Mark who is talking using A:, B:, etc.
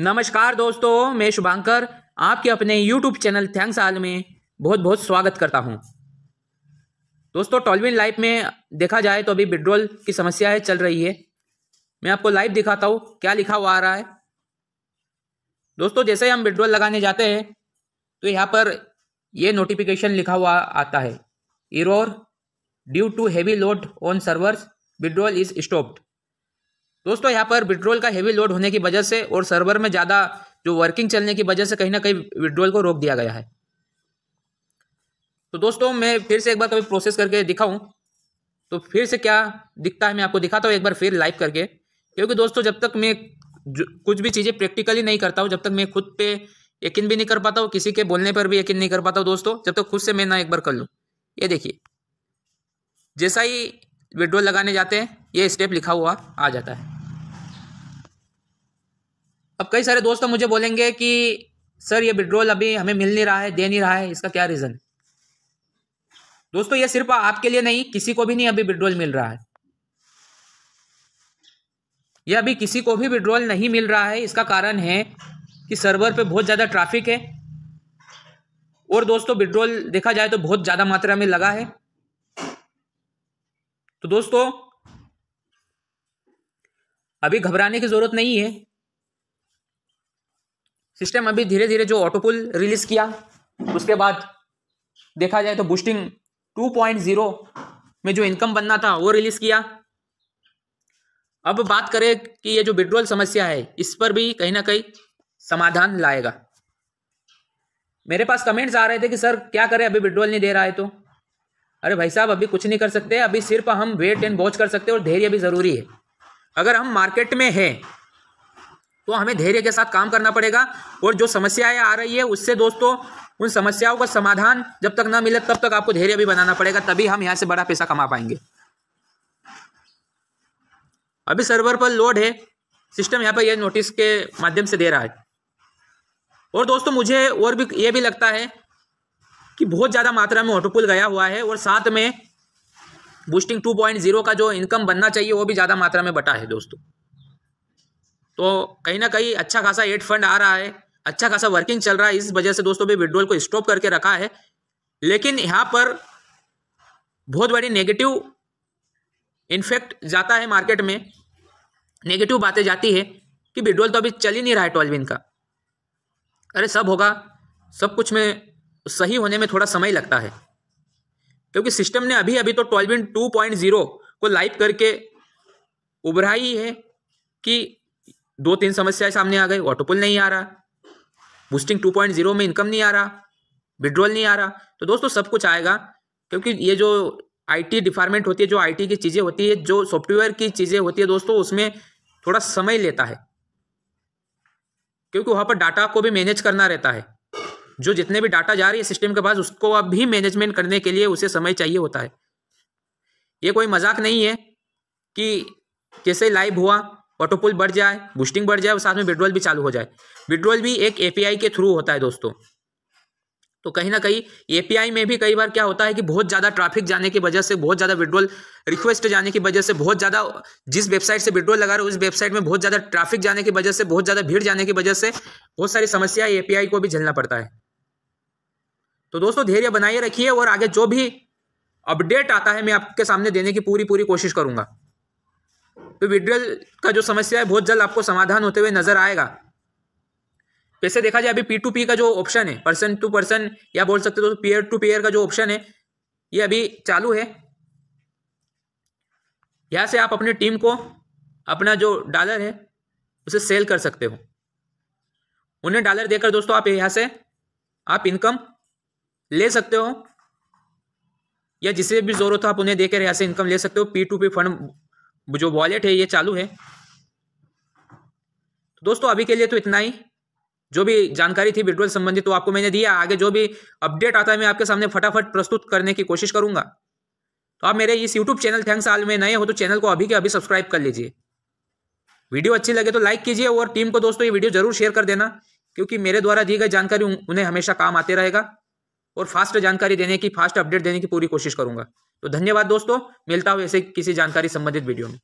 A: नमस्कार दोस्तों मैं शुभांकर आपके अपने YouTube चैनल थैंक्स आल में बहुत बहुत स्वागत करता हूं दोस्तों टॉलविन लाइफ में देखा जाए तो अभी विड्रोल की समस्या है चल रही है मैं आपको लाइव दिखाता हूँ क्या लिखा हुआ आ रहा है दोस्तों जैसे हम विड्रोल लगाने जाते हैं तो यहाँ पर ये नोटिफिकेशन लिखा हुआ आता है error due to heavy load on servers withdrawal is stopped दोस्तों यहाँ पर विड्रोल का हैवी लोड होने की वजह से और सर्वर में ज़्यादा जो वर्किंग चलने की वजह से कहीं ना कहीं विड्रोल को रोक दिया गया है तो दोस्तों मैं फिर से एक बार कभी प्रोसेस करके दिखाऊँ तो फिर से क्या दिखता है मैं आपको दिखाता हूँ एक बार फिर लाइव करके क्योंकि दोस्तों जब तक मैं कुछ भी चीज़ें प्रैक्टिकली नहीं करता हूँ जब तक मैं खुद पे यकीन भी नहीं कर पाता हूँ किसी के बोलने पर भी यकीन नहीं कर पाता हूँ दोस्तों जब तक खुद से मैं ना एक बार कर लूँ ये देखिए जैसा ही विड्रोल लगाने जाते हैं ये स्टेप लिखा हुआ आ जाता है अब कई सारे दोस्त मुझे बोलेंगे कि सर ये विड्रोल अभी हमें मिल नहीं रहा है दे नहीं रहा है इसका क्या रीज़न दोस्तों ये सिर्फ आपके लिए नहीं किसी को भी नहीं अभी विड्रोल मिल रहा है यह अभी किसी को भी विड्रॉल नहीं मिल रहा है इसका कारण है कि सर्वर पे बहुत ज़्यादा ट्रैफिक है और दोस्तों विड्रॉल देखा जाए तो बहुत ज़्यादा मात्रा में लगा है तो दोस्तों अभी घबराने की ज़रूरत नहीं है सिस्टम अभी धीरे धीरे जो ऑटोपुल रिलीज किया उसके बाद देखा जाए तो बूस्टिंग 2.0 में जो इनकम बनना था वो रिलीज किया अब बात करें कि ये जो विड्रोल समस्या है इस पर भी कहीं ना कहीं समाधान लाएगा मेरे पास कमेंट्स आ रहे थे कि सर क्या करें अभी विड्रोल नहीं दे रहा है तो अरे भाई साहब अभी कुछ नहीं कर सकते अभी सिर्फ हम वेट एंड वॉच कर सकते और धैर्य भी ज़रूरी है अगर हम मार्केट में हैं तो हमें धैर्य के साथ काम करना पड़ेगा और जो समस्याएं आ रही है उससे दोस्तों उन समस्याओं का समाधान जब तक ना मिले तब तक आपको धैर्य भी बनाना पड़ेगा तभी हम यहाँ से बड़ा पैसा कमा पाएंगे अभी सर्वर पर लोड है सिस्टम यहाँ पर यह नोटिस के माध्यम से दे रहा है और दोस्तों मुझे और भी ये भी लगता है कि बहुत ज़्यादा मात्रा में ऑटोपुल गया हुआ है और साथ में बूस्टिंग 2.0 का जो इनकम बनना चाहिए वो भी ज़्यादा मात्रा में बटा है दोस्तों तो कहीं ना कहीं अच्छा खासा एड फंड आ रहा है अच्छा खासा वर्किंग चल रहा है इस वजह से दोस्तों भी विड्रोल को स्टॉप करके रखा है लेकिन यहाँ पर बहुत बड़ी नेगेटिव इनफेक्ट जाता है मार्केट में नेगेटिव बातें जाती है कि विड्रोल तो अभी चल ही नहीं रहा है ट्वेल्व का अरे सब होगा सब कुछ में सही होने में थोड़ा समय लगता है क्योंकि सिस्टम ने अभी अभी तो twelve in two point zero को लाइव करके उभरा ही है कि दो तीन समस्याएं सामने आ गई ऑटोपुल नहीं आ रहा बूस्टिंग 2.0 में इनकम नहीं आ रहा विड्रॉल नहीं आ रहा तो दोस्तों सब कुछ आएगा क्योंकि ये जो आईटी डिपार्टमेंट होती है जो आईटी की चीज़ें होती है जो सॉफ्टवेयर की चीज़ें होती है दोस्तों उसमें थोड़ा समय लेता है क्योंकि वहाँ पर डाटा को भी मैनेज करना रहता है जो जितने भी डाटा जा रही है सिस्टम के पास उसको अब भी मैनेजमेंट करने के लिए उसे समय चाहिए होता है ये कोई मजाक नहीं है कि कैसे लाइव हुआ ऑटोपुल बढ़ जाए बूस्टिंग बढ़ जाए और साथ में विड्रोल भी चालू हो जाए विड्रोल भी एक एपीआई के थ्रू होता है दोस्तों तो कहीं ना कहीं एपीआई में भी कई बार क्या होता है कि बहुत ज़्यादा ट्रैफिक जाने की वजह से बहुत ज़्यादा विड्रोल रिक्वेस्ट जाने की वजह से बहुत ज़्यादा जिस वेबसाइट से विड्रोल लगा रहे उस वेबसाइट में बहुत ज़्यादा ट्रैफिक जाने की वजह से बहुत ज़्यादा भीड़ जाने की वजह से बहुत सारी समस्या एपीआई को भी झेलना पड़ता है तो दोस्तों धैर्य बनाए रखिए और आगे जो भी अपडेट आता है मैं आपके सामने देने की पूरी पूरी कोशिश करूंगा तो विड्रल का जो समस्या है बहुत जल्द आपको समाधान होते हुए नजर आएगा वैसे देखा जाए अभी पी टू पी का जो ऑप्शन है पर्सन टू पर्सन या बोल सकते हो तो पेयर टू पेयर का जो ऑप्शन है ये अभी चालू है यहाँ से आप अपने टीम को अपना जो डॉलर है उसे सेल कर सकते हो उन्हें डॉलर देकर दोस्तों आप यहाँ से आप इनकम ले सकते हो या जिसे भी जरूरत हो आप उन्हें देकर यहाँ से इनकम ले सकते हो पी टू पी फंड जो वॉलेट है ये चालू है तो दोस्तों अभी के लिए तो इतना ही जो भी जानकारी थी विड्रोल संबंधित तो आपको मैंने दिया आगे जो भी अपडेट आता है मैं आपके सामने फटाफट प्रस्तुत करने की कोशिश करूंगा तो आप मेरे इस यूट्यूब चैनल थैंक्स आल में नए हो तो चैनल को अभी के अभी सब्सक्राइब कर लीजिए वीडियो अच्छी लगे तो लाइक कीजिए और टीम को दोस्तों ये वीडियो जरूर शेयर कर देना क्योंकि मेरे द्वारा दी गई जानकारी उन्हें हमेशा काम आते रहेगा और फास्ट जानकारी देने की फास्ट अपडेट देने की पूरी कोशिश करूंगा तो धन्यवाद दोस्तों मिलता हूँ ऐसे किसी जानकारी संबंधित वीडियो में